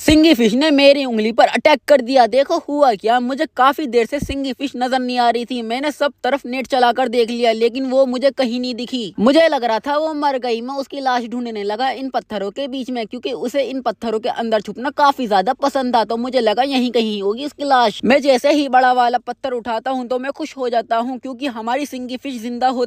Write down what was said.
सिंगी fish ने मेरी उंगली पर अटैक कर दिया देखो हुआ क्या मुझे काफ़ी देर से सिंगी फिश नज़र नहीं आ रही थी मैंने सब तरफ नेट चलाकर देख लिया लेकिन वो मुझे कहीं नहीं दिखी मुझे लग रहा था वो मर गई मैं उसकी लाश ढूंढने लगा इन पत्थरों के बीच में क्योंकि उसे इन पत्थरों के अंदर छुपना काफ़ी ज़्यादा पसंद था तो मुझे लगा यही कहीं होगी उसकी लाश मैं जैसे ही बड़ा वाला पत्थर उठाता हूँ तो मैं खुश हो जाता हूँ क्यूँकी हमारी सिंगी फिश जिंदा हो